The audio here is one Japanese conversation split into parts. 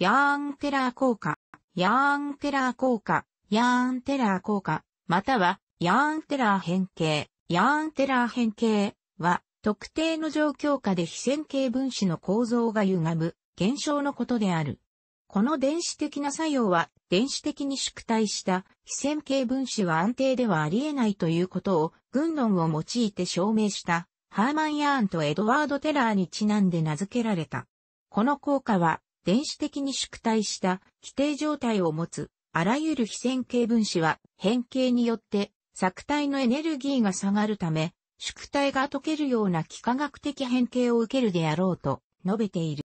ヤーンテラー効果、ヤーンテラー効果、ヤーンテラー効果、または、ヤーンテラー変形、ヤーンテラー変形は、特定の状況下で非線形分子の構造が歪む現象のことである。この電子的な作用は、電子的に縮体した非線形分子は安定ではあり得ないということを、群論を用いて証明した、ハーマン・ヤーンとエドワード・テラーにちなんで名付けられた。この効果は、電子的に縮体した規定状態を持つ、あらゆる非線形分子は変形によって作体のエネルギーが下がるため、縮体が溶けるような幾何学的変形を受けるであろうと述べている。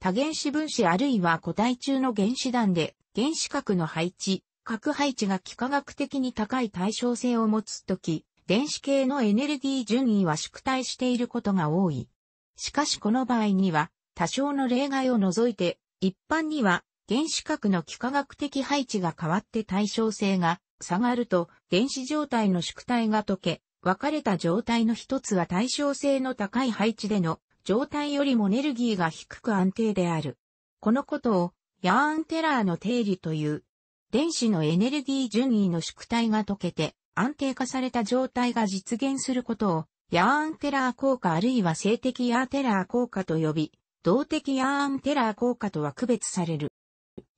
多原子分子あるいは個体中の原子団で原子核の配置、核配置が幾何学的に高い対称性を持つとき、電子系のエネルギー順位は縮体していることが多い。しかしこの場合には、多少の例外を除いて、一般には原子核の幾何学的配置が変わって対称性が下がると原子状態の縮体が溶け、分かれた状態の一つは対称性の高い配置での状態よりもエネルギーが低く安定である。このことをヤーンテラーの定理という。電子のエネルギー順位の縮体が溶けて安定化された状態が実現することをヤーンテラー効果あるいは静的ヤーテラー効果と呼び、動的ヤーンテラー効果とは区別される。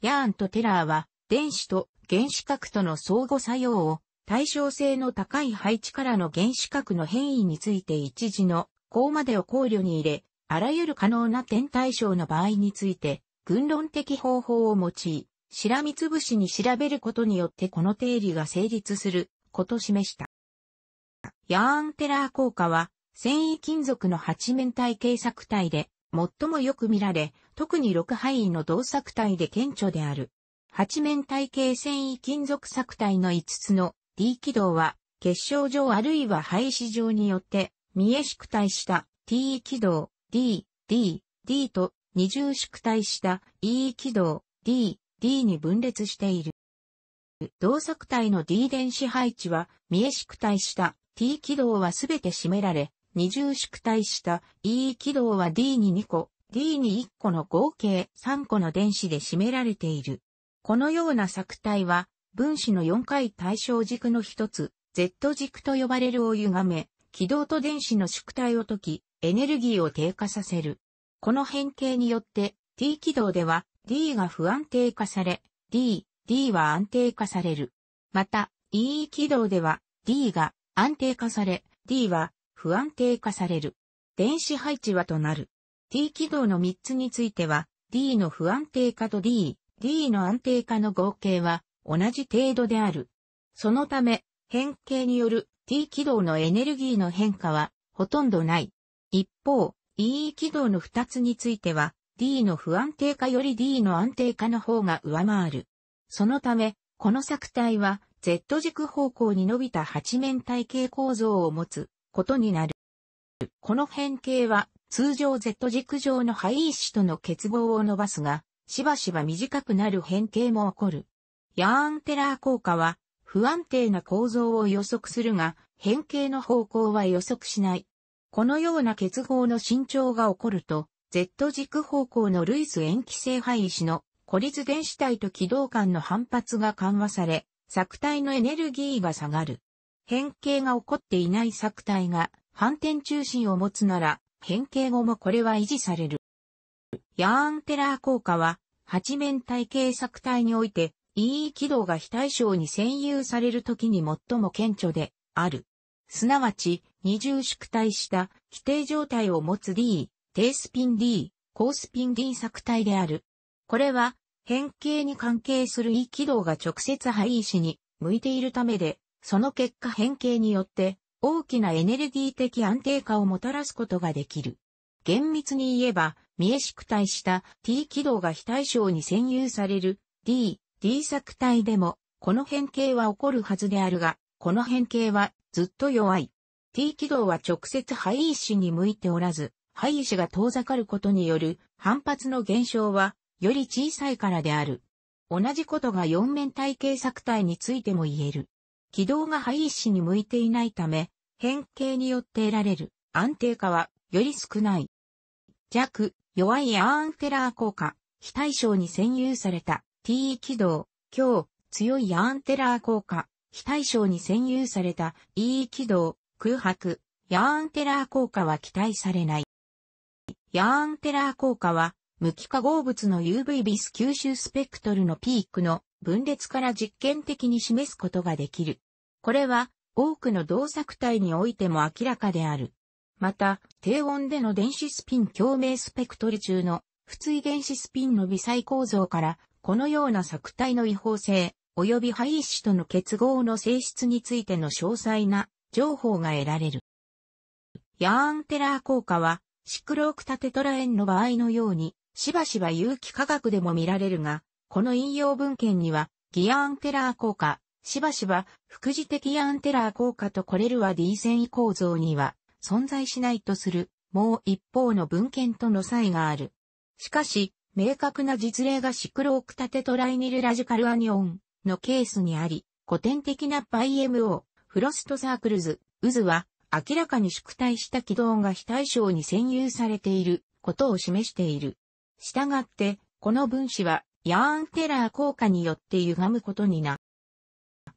ヤーンとテラーは、電子と原子核との相互作用を、対称性の高い配置からの原子核の変異について一時のこうまでを考慮に入れ、あらゆる可能な点対象の場合について、群論的方法を用い、しらみつぶしに調べることによってこの定理が成立すること示した。ヤーンテラー効果は、繊維金属の八面体計測体で、最もよく見られ、特に6範囲の動作体で顕著である。八面体系繊維金属作体の5つの D 軌道は、結晶上あるいは廃止上によって、三重縮体した t 軌道 D、D、D と二重縮体した E 軌道 D、D に分裂している。同作体の D 電子配置は、三重縮体した T 軌道はすべて占められ、二重縮体した E 軌道は D に2個、D に1個の合計3個の電子で占められている。このような錯体は、分子の4回対象軸の一つ、Z 軸と呼ばれるを歪め、軌道と電子の縮体を解き、エネルギーを低下させる。この変形によって、T 軌道では D が不安定化され、D、D は安定化される。また、E 軌道では D が安定化され、D は不安定化される。電子配置はとなる。T 軌道の3つについては、D の不安定化と D、D の安定化の合計は同じ程度である。そのため、変形による T 軌道のエネルギーの変化はほとんどない。一方、E 軌道の2つについては、D の不安定化より D の安定化の方が上回る。そのため、この作体は Z 軸方向に伸びた八面体系構造を持つことになる。この変形は通常 Z 軸上の配位子との結合を伸ばすが、しばしば短くなる変形も起こる。ヤーンテラー効果は不安定な構造を予測するが、変形の方向は予測しない。このような結合の伸長が起こると、Z 軸方向のルイス塩基性配位子の孤立電子体と軌道間の反発が緩和され、作体のエネルギーが下がる。変形が起こっていない作体が反転中心を持つなら、変形後もこれは維持される。ヤーンテラー効果は、八面体系作体において、EE 軌道が非対称に占有されるときに最も顕著である。すなわち、二重縮体した規定状態を持つ D、低スピン D、高スピン D 作体である。これは、変形に関係する E 軌道が直接配位に向いているためで、その結果変形によって大きなエネルギー的安定化をもたらすことができる。厳密に言えば、三重縮体した T 軌道が非対称に占有される D、D 作体でも、この変形は起こるはずであるが、この変形はずっと弱い。T 軌道は直接肺石に向いておらず、肺石が遠ざかることによる反発の減少は、より小さいからである。同じことが四面体系作体についても言える。軌道が灰石に向いていないため、変形によって得られる安定化はより少ない。弱、弱いアーンテラー効果、非対称に占有された TE 軌道、強、強いアーンテラー効果、非対称に占有された EE 軌道、空白、ヤーンテラー効果は期待されない。ヤーンテラー効果は、無機化合物の UV ビス吸収スペクトルのピークの分裂から実験的に示すことができる。これは多くの動作体においても明らかである。また、低温での電子スピン共鳴スペクトル中の不対電子スピンの微細構造から、このような作体の違法性、及び排出との結合の性質についての詳細な情報が得られる。ヤーンテラー効果は、シクロオクタテトランの場合のように、しばしば有機化学でも見られるが、この引用文献には、ギアンテラー効果、しばしば、副次的アンテラー効果とコレルは D 繊維構造には存在しないとする、もう一方の文献との差異がある。しかし、明確な実例がシクロオクタテトライニルラジカルアニオンのケースにあり、古典的な PyMO、フロストサークルズ、渦は明らかに縮体した軌道が非対称に占有されていることを示している。したがって、この分子はヤーンテラー効果によって歪むことにな